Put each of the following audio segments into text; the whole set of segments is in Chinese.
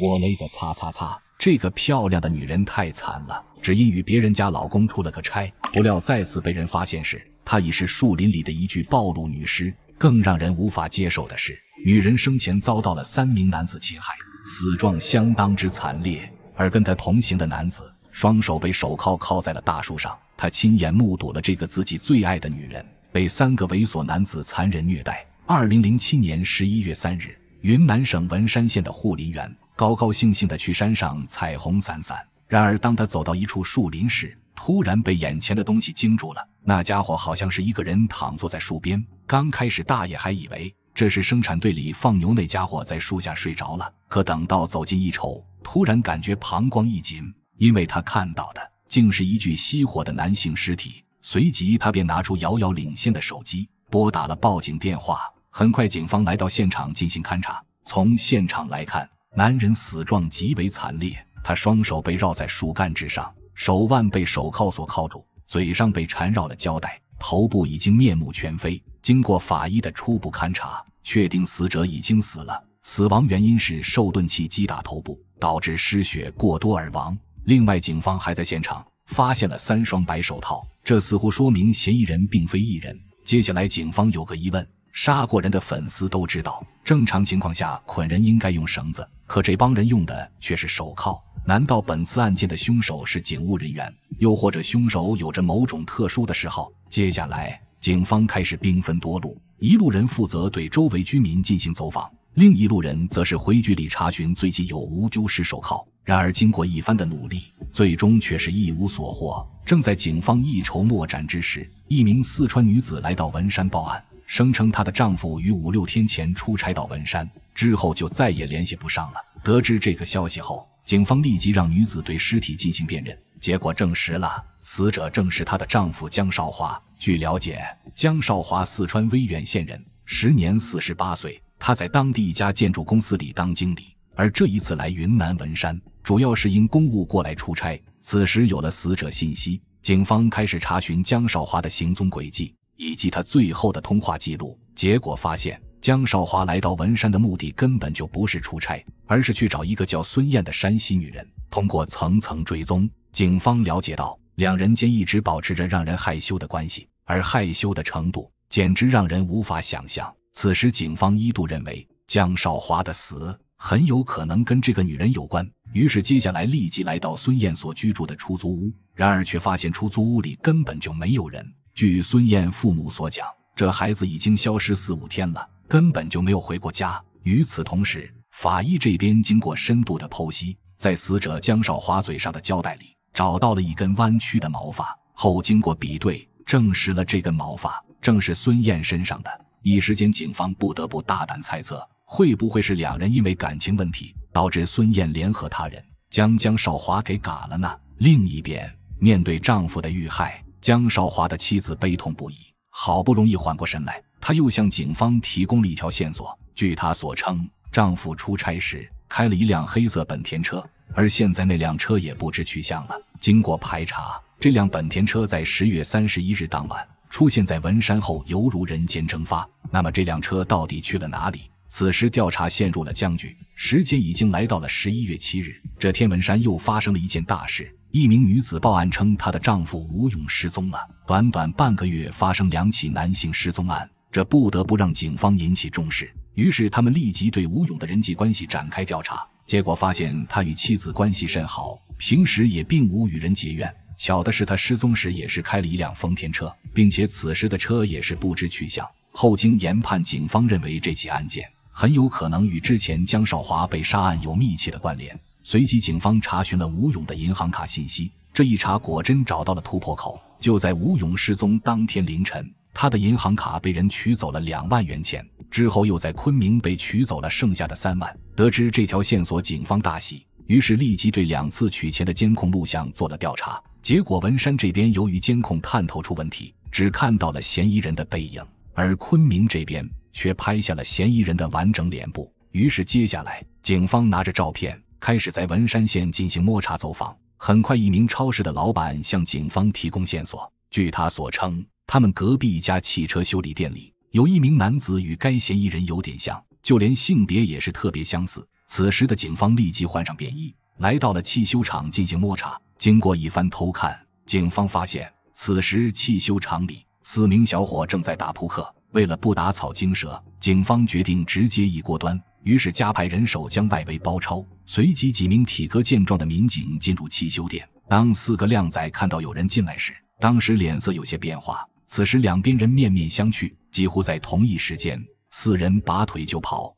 我勒个擦擦擦，这个漂亮的女人太惨了，只因与别人家老公出了个差，不料再次被人发现时，她已是树林里的一具暴露女尸。更让人无法接受的是，女人生前遭到了三名男子侵害，死状相当之惨烈。而跟她同行的男子，双手被手铐铐在了大树上，他亲眼目睹了这个自己最爱的女人被三个猥琐男子残忍虐待。二零零七年十一月三日，云南省文山县的护林员。高高兴兴的去山上彩虹散散，然而当他走到一处树林时，突然被眼前的东西惊住了。那家伙好像是一个人躺坐在树边。刚开始大爷还以为这是生产队里放牛那家伙在树下睡着了，可等到走近一瞅，突然感觉膀胱一紧，因为他看到的竟是一具熄火的男性尸体。随即他便拿出遥遥领先的手机拨打了报警电话。很快，警方来到现场进行勘查。从现场来看。男人死状极为惨烈，他双手被绕在树干之上，手腕被手铐锁铐住，嘴上被缠绕了胶带，头部已经面目全非。经过法医的初步勘查，确定死者已经死了，死亡原因是受钝器击打头部，导致失血过多而亡。另外，警方还在现场发现了三双白手套，这似乎说明嫌疑人并非一人。接下来，警方有个疑问。杀过人的粉丝都知道，正常情况下捆人应该用绳子，可这帮人用的却是手铐。难道本次案件的凶手是警务人员，又或者凶手有着某种特殊的嗜好？接下来，警方开始兵分多路，一路人负责对周围居民进行走访，另一路人则是回局里查询最近有无丢失手铐。然而，经过一番的努力，最终却是一无所获。正在警方一筹莫展之时，一名四川女子来到文山报案。声称她的丈夫于五六天前出差到文山，之后就再也联系不上了。得知这个消息后，警方立即让女子对尸体进行辨认，结果证实了死者正是她的丈夫江少华。据了解，江少华四川威远县人，时年四十八岁，他在当地一家建筑公司里当经理。而这一次来云南文山，主要是因公务过来出差。此时有了死者信息，警方开始查询江少华的行踪轨迹。以及他最后的通话记录，结果发现江少华来到文山的目的根本就不是出差，而是去找一个叫孙艳的山西女人。通过层层追踪，警方了解到两人间一直保持着让人害羞的关系，而害羞的程度简直让人无法想象。此时，警方一度认为江少华的死很有可能跟这个女人有关，于是接下来立即来到孙艳所居住的出租屋，然而却发现出租屋里根本就没有人。据孙燕父母所讲，这孩子已经消失四五天了，根本就没有回过家。与此同时，法医这边经过深度的剖析，在死者江少华嘴上的胶带里找到了一根弯曲的毛发，后经过比对，证实了这根毛发正是孙燕身上的一时间，警方不得不大胆猜测，会不会是两人因为感情问题，导致孙燕联合他人将江少华给嘎了呢？另一边，面对丈夫的遇害。江少华的妻子悲痛不已，好不容易缓过神来，她又向警方提供了一条线索。据她所称，丈夫出差时开了一辆黑色本田车，而现在那辆车也不知去向了。经过排查，这辆本田车在十月三十一日当晚出现在文山后，犹如人间蒸发。那么这辆车到底去了哪里？此时调查陷入了僵局。时间已经来到了十一月七日，这天文山又发生了一件大事。一名女子报案称，她的丈夫吴勇失踪了。短短半个月，发生两起男性失踪案，这不得不让警方引起重视。于是，他们立即对吴勇的人际关系展开调查。结果发现，他与妻子关系甚好，平时也并无与人结怨。巧的是，他失踪时也是开了一辆丰田车，并且此时的车也是不知去向。后经研判，警方认为这起案件很有可能与之前江少华被杀案有密切的关联。随即，警方查询了吴勇的银行卡信息。这一查，果真找到了突破口。就在吴勇失踪当天凌晨，他的银行卡被人取走了两万元钱，之后又在昆明被取走了剩下的三万。得知这条线索，警方大喜，于是立即对两次取钱的监控录像做了调查。结果，文山这边由于监控探头出问题，只看到了嫌疑人的背影，而昆明这边却拍下了嫌疑人的完整脸部。于是，接下来警方拿着照片。开始在文山县进行摸查走访，很快一名超市的老板向警方提供线索。据他所称，他们隔壁一家汽车修理店里有一名男子与该嫌疑人有点像，就连性别也是特别相似。此时的警方立即换上便衣，来到了汽修厂进行摸查。经过一番偷看，警方发现此时汽修厂里四名小伙正在打扑克。为了不打草惊蛇，警方决定直接一锅端，于是加派人手将外围包抄。随即，几名体格健壮的民警进入汽修店。当四个靓仔看到有人进来时，当时脸色有些变化。此时，两边人面面相觑。几乎在同一时间，四人拔腿就跑。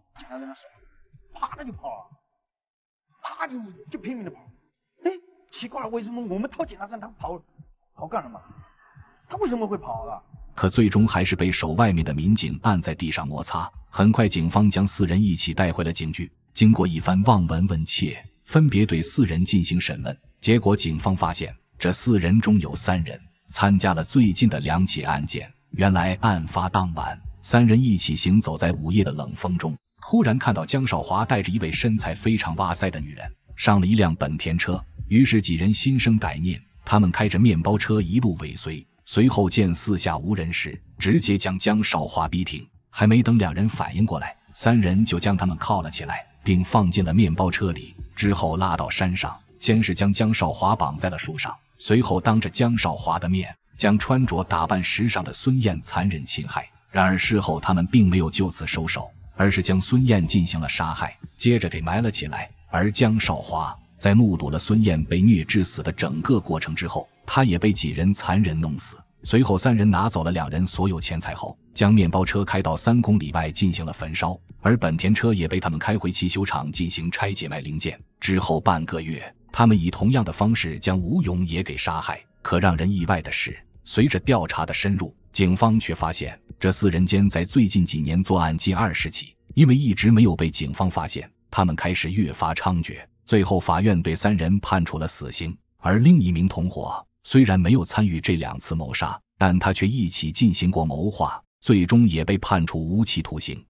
啪，他就跑了，啪就就拼命的跑。”哎，奇怪了，为什么我们掏检查站，他跑跑干什么？他为什么会跑啊？可最终还是被守外面的民警按在地上摩擦。很快，警方将四人一起带回了警局。经过一番望闻问切，分别对四人进行审问，结果警方发现这四人中有三人参加了最近的两起案件。原来案发当晚，三人一起行走在午夜的冷风中，突然看到江少华带着一位身材非常哇塞的女人上了一辆本田车，于是几人心生歹念，他们开着面包车一路尾随，随后见四下无人时，直接将江少华逼停。还没等两人反应过来，三人就将他们铐了起来。并放进了面包车里，之后拉到山上。先是将江少华绑在了树上，随后当着江少华的面，将穿着打扮时尚的孙艳残忍侵害。然而事后，他们并没有就此收手，而是将孙艳进行了杀害，接着给埋了起来。而江少华在目睹了孙艳被虐致死的整个过程之后，他也被几人残忍弄死。随后，三人拿走了两人所有钱财后，将面包车开到三公里外进行了焚烧，而本田车也被他们开回汽修厂进行拆解卖零件。之后半个月，他们以同样的方式将吴勇也给杀害。可让人意外的是，随着调查的深入，警方却发现这四人间在最近几年作案近二十起，因为一直没有被警方发现，他们开始越发猖獗。最后，法院对三人判处了死刑，而另一名同伙。虽然没有参与这两次谋杀，但他却一起进行过谋划，最终也被判处无期徒刑。